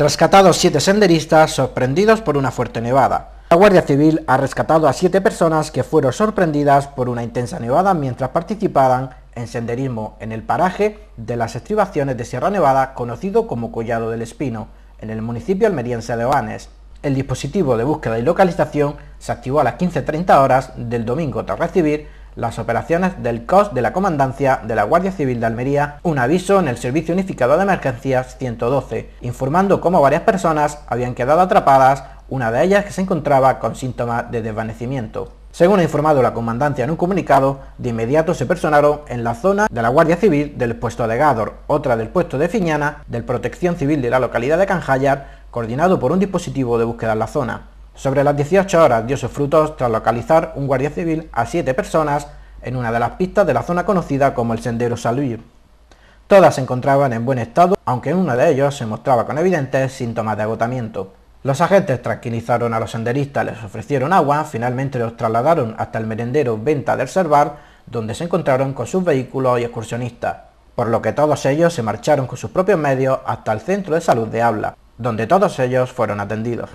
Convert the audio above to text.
Rescatados siete senderistas sorprendidos por una fuerte nevada. La Guardia Civil ha rescatado a siete personas que fueron sorprendidas por una intensa nevada mientras participaban en senderismo en el paraje de las estribaciones de Sierra Nevada conocido como Collado del Espino, en el municipio almeriense de Oanes. El dispositivo de búsqueda y localización se activó a las 15.30 horas del domingo tras recibir las operaciones del COS de la Comandancia de la Guardia Civil de Almería un aviso en el Servicio Unificado de Emergencias 112, informando cómo varias personas habían quedado atrapadas, una de ellas que se encontraba con síntomas de desvanecimiento. Según ha informado la comandancia en un comunicado, de inmediato se personaron en la zona de la Guardia Civil del puesto de Gádor, otra del puesto de Fiñana, del Protección Civil de la localidad de Canjallar, coordinado por un dispositivo de búsqueda en la zona. Sobre las 18 horas dio sus frutos tras localizar un guardia civil a siete personas en una de las pistas de la zona conocida como el Sendero Salud. Todas se encontraban en buen estado, aunque uno de ellos se mostraba con evidentes síntomas de agotamiento. Los agentes tranquilizaron a los senderistas, les ofrecieron agua, finalmente los trasladaron hasta el merendero Venta del Servar, donde se encontraron con sus vehículos y excursionistas, por lo que todos ellos se marcharon con sus propios medios hasta el centro de salud de Habla, donde todos ellos fueron atendidos.